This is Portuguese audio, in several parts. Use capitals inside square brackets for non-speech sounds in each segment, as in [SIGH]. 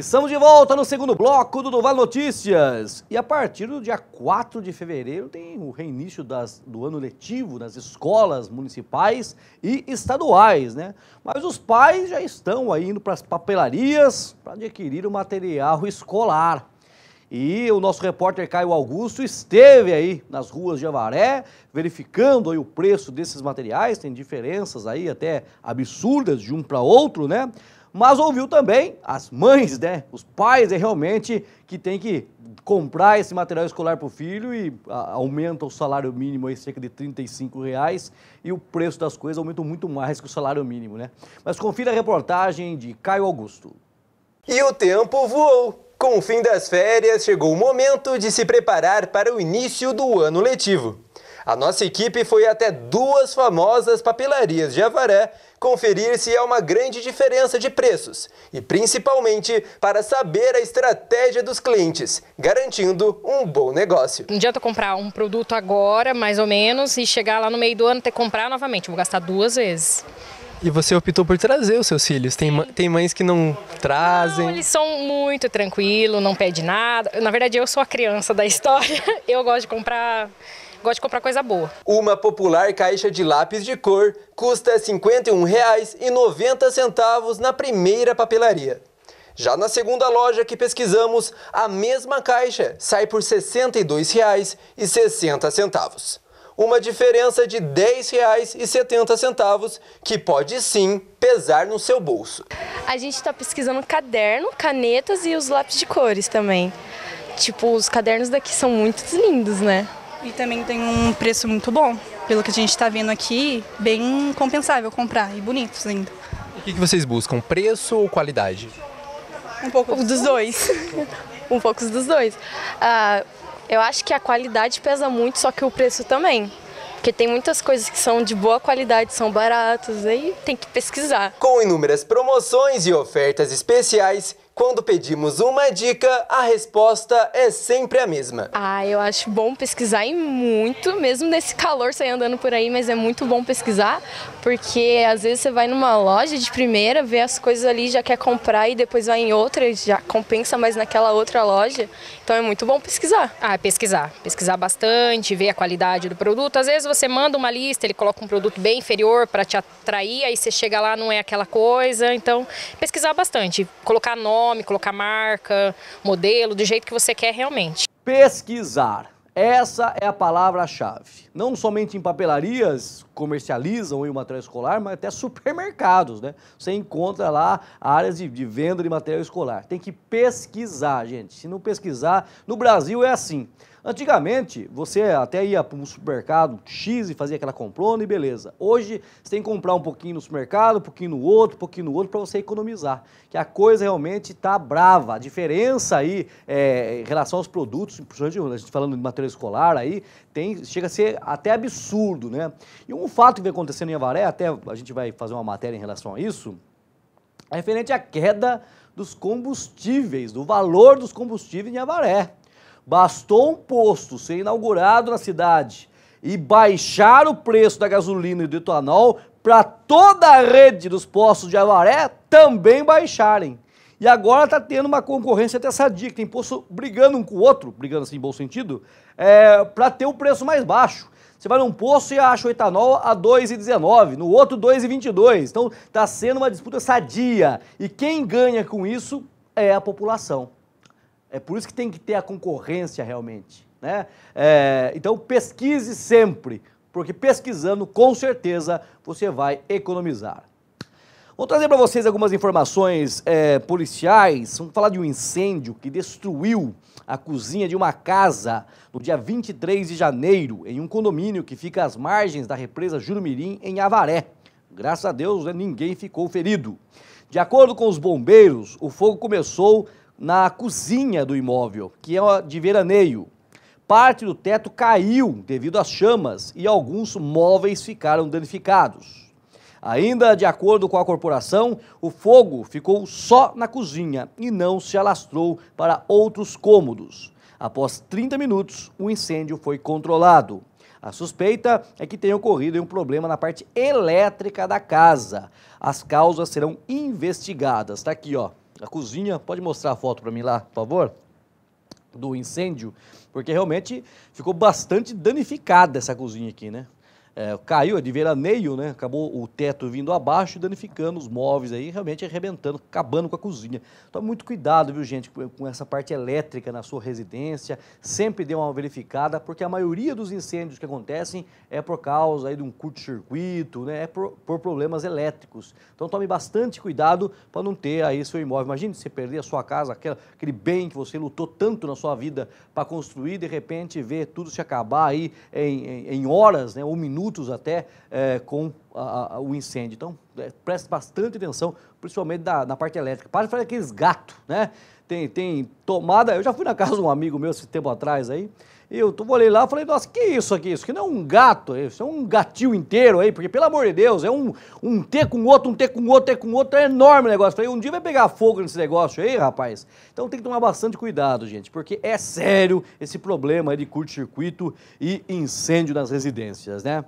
Estamos de volta no segundo bloco do Duval Notícias. E a partir do dia 4 de fevereiro tem o reinício das, do ano letivo nas escolas municipais e estaduais, né? Mas os pais já estão aí indo para as papelarias para adquirir o material escolar. E o nosso repórter Caio Augusto esteve aí nas ruas de Avaré, verificando aí o preço desses materiais, tem diferenças aí até absurdas de um para outro, né? mas ouviu também as mães, né? Os pais é realmente que tem que comprar esse material escolar para o filho e aumenta o salário mínimo aí cerca de 35 reais e o preço das coisas aumenta muito mais que o salário mínimo, né? Mas confira a reportagem de Caio Augusto. E o tempo voou. Com o fim das férias, chegou o momento de se preparar para o início do ano letivo. A nossa equipe foi até duas famosas papelarias de Avaré conferir se há uma grande diferença de preços e principalmente para saber a estratégia dos clientes, garantindo um bom negócio. Não adianta comprar um produto agora, mais ou menos, e chegar lá no meio do ano ter que comprar novamente, vou gastar duas vezes. E você optou por trazer os seus filhos. Tem, tem mães que não trazem. Não, eles são muito tranquilos, não pedem nada. Na verdade, eu sou a criança da história. [LAUGHS] Eu gosto de comprar gosto de comprar coisa boa. Uma popular caixa de lápis de cor custa R$ 51,90 na primeira papelaria. Já na segunda loja que pesquisamos, a mesma caixa sai por R$ 62,60. Uma diferença de R$ 10,70 que pode sim pesar no seu bolso. A gente está pesquisando caderno, canetas e os lápis de cores também. Tipo, os cadernos daqui são muito lindos, né? E também tem um preço muito bom. Pelo que a gente está vendo aqui, bem compensável comprar e bonitos ainda. O que, que vocês buscam, preço ou qualidade? Um pouco dos dois. um pouco dos dois. Uh, eu acho que a qualidade pesa muito, só que o preço também. Porque tem muitas coisas que são de boa qualidade, são baratas, aí tem que pesquisar. Com inúmeras promoções e ofertas especiais, quando pedimos uma dica, a resposta é sempre a mesma. Ah, eu acho bom pesquisar e muito, mesmo nesse calor sair andando por aí, mas é muito bom pesquisar, porque às vezes você vai numa loja de primeira, vê as coisas ali, já quer comprar e depois vai em outra, e já compensa mais naquela outra loja. Então é muito bom pesquisar. Ah, pesquisar. Pesquisar bastante, ver a qualidade do produto. Às vezes você manda uma lista, ele coloca um produto bem inferior para te atrair, aí você chega lá, não é aquela coisa. Então, pesquisar bastante, colocar nome nome, colocar marca, modelo, do jeito que você quer realmente. Pesquisar. Essa é a palavra-chave. Não somente em papelarias comercializam o material escolar, mas até supermercados, né? Você encontra lá áreas de, de, venda de material escolar. Tem que pesquisar, gente. Se não pesquisar, no Brasil é assim. Antigamente, você até ia para um supermercado X e fazia aquela comprona e beleza. Hoje, você tem que comprar um pouquinho no supermercado, um pouquinho no outro, um pouquinho no outro, para você economizar. Que a coisa realmente está brava. A diferença aí é, em relação aos produtos, principalmente a gente falando de material escolar aí, tem, chega a ser até absurdo, né? E um fato que vem acontecendo em Avaré, até a gente vai fazer uma matéria em relação a isso, é referente à queda dos combustíveis, do valor dos combustíveis em Avaré. Bastou um posto ser inaugurado na cidade e baixar o preço da gasolina e do etanol para toda a rede dos postos de Avaré também baixarem. E agora está tendo uma concorrência até sadia, tem posto brigando um com o outro, brigando assim em bom sentido, é, para ter o um preço mais baixo. Você vai num posto e acha o etanol a 2,19, no outro 2,22. Então está sendo uma disputa sadia. E quem ganha com isso é a população. É por isso que tem que ter a concorrência realmente. Né? É, então pesquise sempre, porque pesquisando com certeza você vai economizar. Vou trazer para vocês algumas informações é, policiais. Vamos falar de um incêndio que destruiu a cozinha de uma casa no dia 23 de janeiro, em um condomínio que fica às margens da represa Jurumirim, em Avaré. Graças a Deus, né, ninguém ficou ferido. De acordo com os bombeiros, o fogo começou na cozinha do imóvel, que é de veraneio. Parte do teto caiu devido às chamas e alguns móveis ficaram danificados. Ainda de acordo com a corporação, o fogo ficou só na cozinha e não se alastrou para outros cômodos. Após 30 minutos, o incêndio foi controlado. A suspeita é que tenha ocorrido um problema na parte elétrica da casa. As causas serão investigadas. Está aqui, ó, a cozinha. Pode mostrar a foto para mim lá, por favor? Do incêndio, porque realmente ficou bastante danificada essa cozinha aqui, né? é, caiu é de veraneio, né? Acabou o teto vindo abaixo, danificando os móveis aí, realmente arrebentando, acabando com a cozinha. Então, muito cuidado, viu, gente, com essa parte elétrica na sua residência. Sempre dê uma verificada, porque a maioria dos incêndios que acontecem é por causa aí de um curto-circuito, né? É por, por, problemas elétricos. Então, tome bastante cuidado para não ter aí seu imóvel. Imagine você perder a sua casa, aquela, aquele bem que você lutou tanto na sua vida para construir, de repente ver tudo se acabar aí em, em, em horas, né? Um minuto minutos até é, com a, a, o incêndio. Então, é, preste bastante atenção, principalmente da, na parte elétrica. Para de fazer aqueles gatos, né? Tem, tem tomada. Eu já fui na casa de um amigo meu esse tempo atrás aí. Eu tô, olhei lá e falei, nossa, que isso aqui? Isso aqui não é um gato, é, isso é um gatil inteiro aí, porque pelo amor de Deus, é um, um T com outro, um T com outro, T com outro, é enorme o negócio. Falei, um dia vai pegar fogo nesse negócio aí, rapaz. Então tem que tomar bastante cuidado, gente, porque é sério esse problema de curto-circuito e incêndio nas residências, né?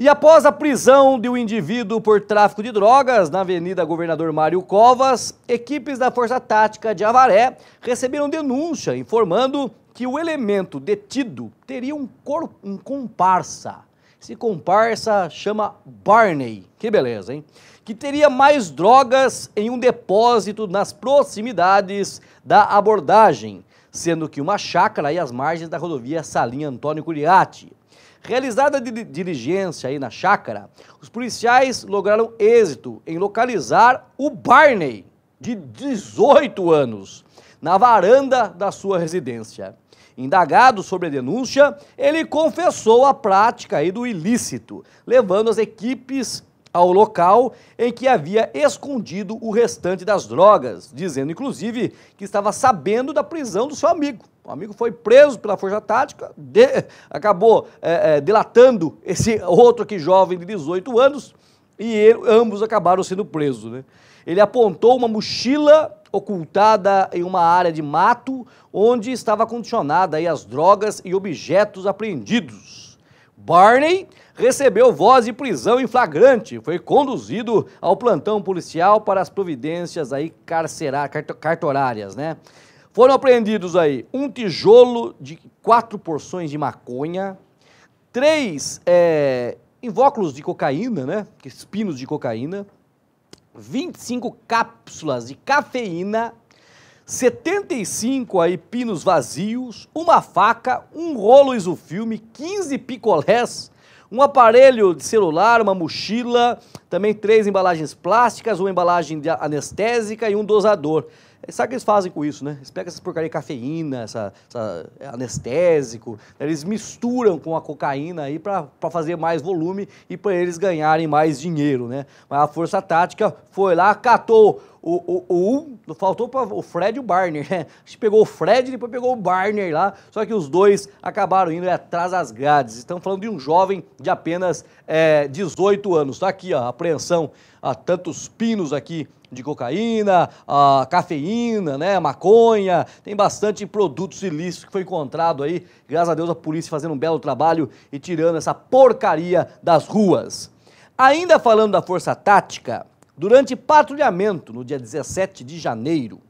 E após a prisão de um indivíduo por tráfico de drogas na Avenida Governador Mário Covas, equipes da Força Tática de Avaré receberam denúncia informando que o elemento detido teria um, corpo, um comparsa. Esse comparsa chama Barney, que beleza, hein? Que teria mais drogas em um depósito nas proximidades da abordagem, sendo que uma chácara e as margens da rodovia Salim Antônio Curiati. Realizada a diligência aí na chácara, os policiais lograram êxito em localizar o Barney, de 18 anos, na varanda da sua residência. Indagado sobre a denúncia, ele confessou a prática aí do ilícito, levando as equipes ao local em que havia escondido o restante das drogas, dizendo inclusive que estava sabendo da prisão do seu amigo. O amigo foi preso pela força tática, de, acabou é, é, delatando esse outro aqui jovem de 18 anos e ele, ambos acabaram sendo presos. Né? Ele apontou uma mochila ocultada em uma área de mato onde estava condicionada aí as drogas e objetos apreendidos. Barney recebeu voz de prisão em flagrante. Foi conduzido ao plantão policial para as providências aí carcerar, cartorárias, né? Foram apreendidos aí um tijolo de quatro porções de maconha, três é, eh, invóculos de cocaína, né? Espinos de cocaína, 25 cápsulas de cafeína 75 aí pinos vazios, uma faca, um rolo isofilme, 15 picolés, um aparelho de celular, uma mochila, também três embalagens plásticas, uma embalagem de anestésica e um dosador. Sabe o que eles fazem com isso, né? Eles pegam essa porcaria de cafeína, essa, essa é, anestésico, né? eles misturam com a cocaína aí para fazer mais volume e para eles ganharem mais dinheiro, né? Mas a força tática foi lá, catou o, o, o faltou para o Fred e o Barner, né? A gente pegou o Fred e depois pegou o Barner lá, só que os dois acabaram indo é, atrás das grades. Estamos falando de um jovem de apenas é, 18 anos. Está aqui, ó, a apreensão a tantos pinos aqui de cocaína, a cafeína, né, maconha, tem bastante produtos ilícitos que foi encontrado aí. Graças a Deus a polícia fazendo um belo trabalho e tirando essa porcaria das ruas. Ainda falando da força tática, durante patrulhamento no dia 17 de janeiro,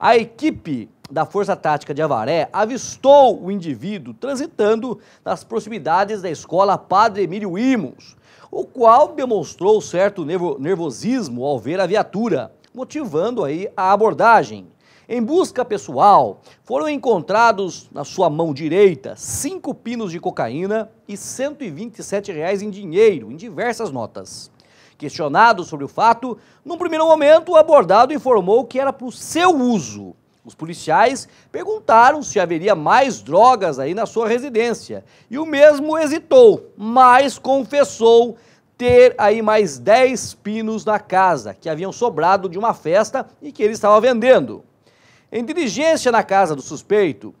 a equipe da Força Tática de Avaré avistou o indivíduo transitando nas proximidades da escola Padre Emílio Imos, o qual demonstrou certo nervosismo ao ver a viatura, motivando aí a abordagem. Em busca pessoal, foram encontrados na sua mão direita cinco pinos de cocaína e 127 reais em dinheiro, em diversas notas. Questionado sobre o fato, num primeiro momento o abordado informou que era para o seu uso, os policiais perguntaram se haveria mais drogas aí na sua residência e o mesmo hesitou, mas confessou ter aí mais 10 pinos na casa que haviam sobrado de uma festa e que ele estava vendendo. Em diligência na casa do suspeito,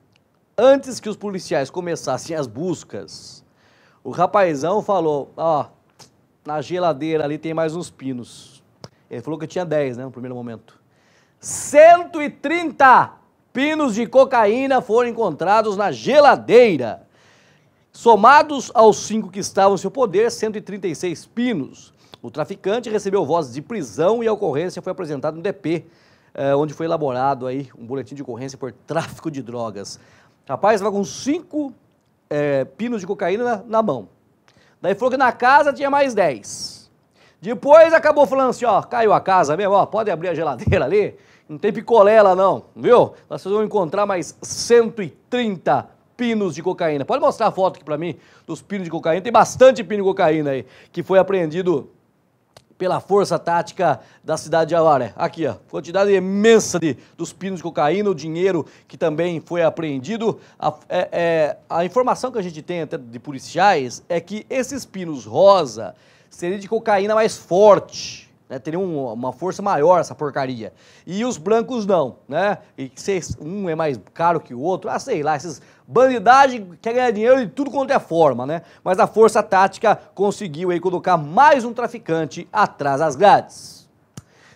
antes que os policiais começassem as buscas, o rapazão falou: Ó, oh, na geladeira ali tem mais uns pinos. Ele falou que tinha 10, né, no primeiro momento. 130 pinos de cocaína foram encontrados na geladeira. Somados aos cinco que estavam em seu poder, 136 pinos. O traficante recebeu voz de prisão e a ocorrência foi apresentada no DP, eh, onde foi elaborado aí um boletim de ocorrência por tráfico de drogas. Rapaz, estava com cinco eh, pinos de cocaína na, na, mão. Daí falou que na casa tinha mais 10. Depois acabou falando assim, ó, caiu a casa mesmo, ó, pode abrir a geladeira ali, não tem picolé lá não, viu? Nós vamos encontrar mais 130 pinos de cocaína. Pode mostrar a foto aqui para mim dos pinos de cocaína. Tem bastante pino de cocaína aí que foi apreendido pela força tática da cidade de Avaré. Aqui, ó, quantidade imensa de, dos pinos de cocaína, o dinheiro que também foi apreendido. A, é, é, a informação que a gente tem até de policiais é que esses pinos rosa seriam de cocaína mais forte né? Teria um, uma força maior essa porcaria. E os brancos não, né? E se um é mais caro que o outro. Ah, sei lá, esses bandidagem quer ganhar dinheiro de tudo quanto é forma, né? Mas a força tática conseguiu aí colocar mais um traficante atrás das grades.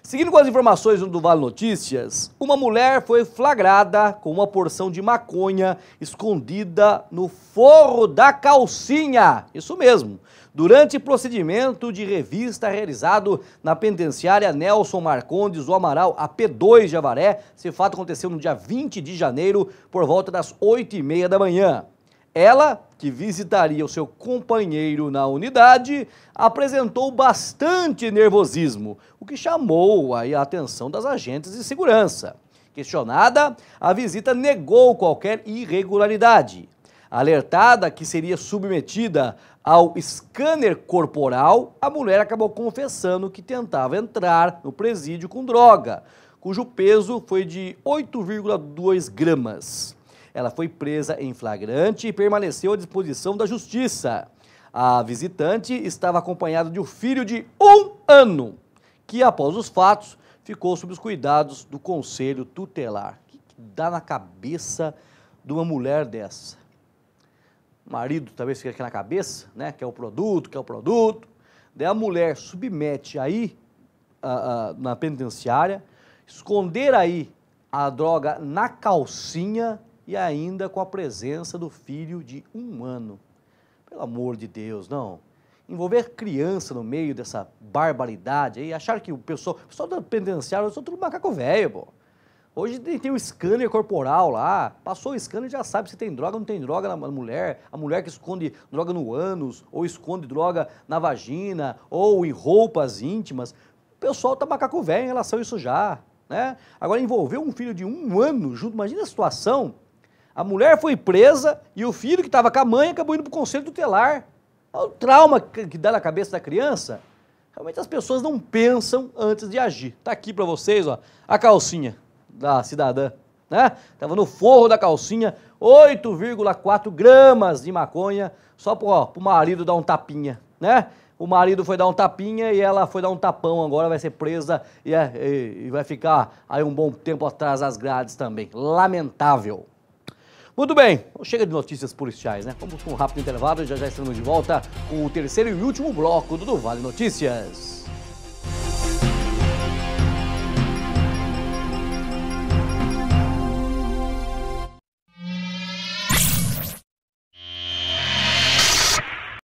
Seguindo com as informações do Vale Notícias, uma mulher foi flagrada com uma porção de maconha escondida no forro da calcinha. Isso mesmo. Durante procedimento de revista realizado na penitenciária Nelson Marcondes do Amaral, a P2 Javaré, esse fato aconteceu no dia 20 de janeiro, por volta das 8h30 da manhã. Ela, que visitaria o seu companheiro na unidade, apresentou bastante nervosismo, o que chamou a atenção das agentes de segurança. Questionada, a visita negou qualquer irregularidade. Alertada que seria submetida ao scanner corporal, a mulher acabou confessando que tentava entrar no presídio com droga, cujo peso foi de 8,2 gramas. Ela foi presa em flagrante e permaneceu à disposição da justiça. A visitante estava acompanhada de um filho de um ano, que após os fatos ficou sob os cuidados do conselho tutelar. O que, que dá na cabeça de uma mulher dessa? O marido talvez fique aqui na cabeça, né? Que é o produto, que é o produto. Daí a mulher submete aí a, a, na penitenciária, esconder aí a droga na calcinha e ainda com a presença do filho de um ano. Pelo amor de Deus, não. Envolver criança no meio dessa barbaridade aí, achar que o pessoal, o pessoal do penitenciário, eu sou tudo macaco velho, pô. Hoje tem um scanner corporal lá, passou o scanner já sabe se tem droga ou não tem droga na mulher. A mulher que esconde droga no ânus, ou esconde droga na vagina, ou em roupas íntimas. O pessoal tá macaco velho em relação a isso já, né? Agora, envolver um filho de um ano junto, imagina a situação, a mulher foi presa e o filho que estava com a mãe acabou indo para o conselho tutelar. Olha o trauma que dá na cabeça da criança. Realmente as pessoas não pensam antes de agir. Está aqui para vocês, ó, a calcinha da cidadã, né? Tava no forro da calcinha, 8,4 gramas de maconha, só para o marido dar um tapinha, né? O marido foi dar um tapinha e ela foi dar um tapão agora, vai ser presa e, é, e, e vai ficar aí um bom tempo atrás das grades também. Lamentável. Muito bem, chega de notícias policiais, né? Vamos com um rápido intervalo e já já estamos de volta com o terceiro e último bloco do Vale Notícias.